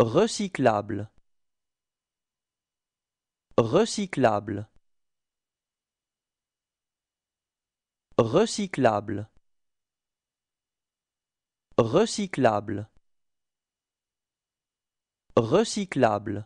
Recyclable Recyclable Recyclable Recyclable Recyclable